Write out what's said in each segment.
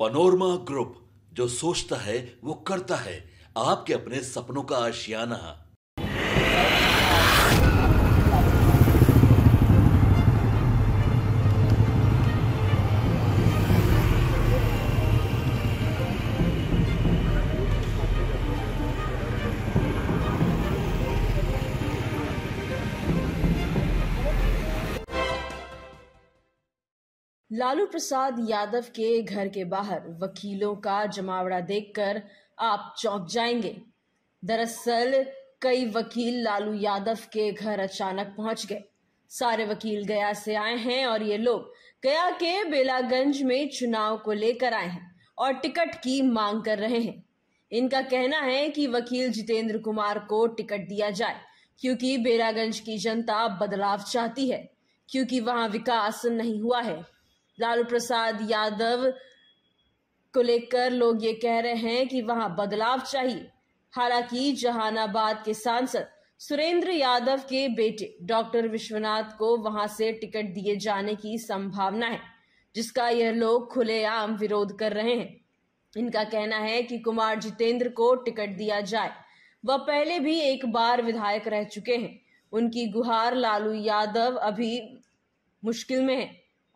panorama group जो सोचता है वो करता है आपके अपने सपनों का आशियाना लालू प्रसाद यादव के घर के बाहर वकीलों का जमावड़ा देखकर आप चौंक जाएंगे दरअसल कई वकील लालू यादव के घर अचानक पहुंच गए सारे वकील गया से आए हैं और ये लोग गया के बेलागंज में चुनाव को लेकर आए हैं और टिकट की मांग कर रहे हैं इनका कहना है कि वकील जितेंद्र कुमार को टिकट दिया जाए क्योंकि बेलागंज की जनता बदलाव चाहती है क्योंकि वहां विकास नहीं हुआ है लालू प्रसाद यादव को लेकर लोग ये कह रहे हैं कि वहां बदलाव चाहिए हालांकि जहानाबाद के सांसद सुरेंद्र यादव के बेटे डॉक्टर विश्वनाथ को वहां से टिकट दिए जाने की संभावना है जिसका यह लोग खुलेआम विरोध कर रहे हैं इनका कहना है कि कुमार जितेंद्र को टिकट दिया जाए वह पहले भी एक बार विधायक रह चुके हैं उनकी गुहार लालू यादव अभी मुश्किल में है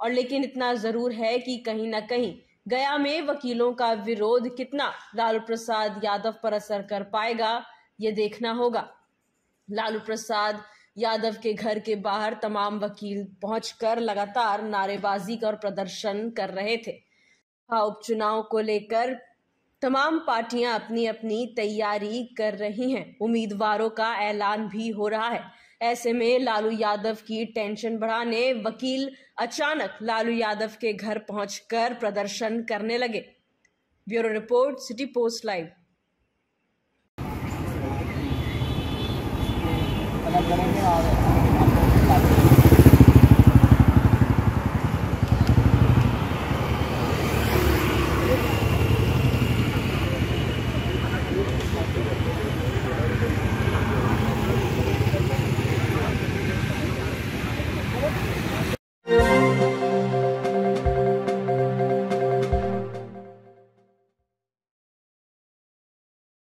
और लेकिन इतना जरूर है कि कहीं ना कहीं गया में वकीलों का विरोध कितना लालू प्रसाद यादव पर असर कर पाएगा ये देखना होगा लालू प्रसाद यादव के घर के बाहर तमाम वकील पहुंचकर लगातार नारेबाजी का प्रदर्शन कर रहे थे हाँ, उपचुनाव को लेकर तमाम पार्टियां अपनी अपनी तैयारी कर रही हैं उम्मीदवारों का ऐलान भी हो रहा है ऐसे में लालू यादव की टेंशन बढ़ाने वकील अचानक लालू यादव के घर पहुंचकर प्रदर्शन करने लगे bureau report city post live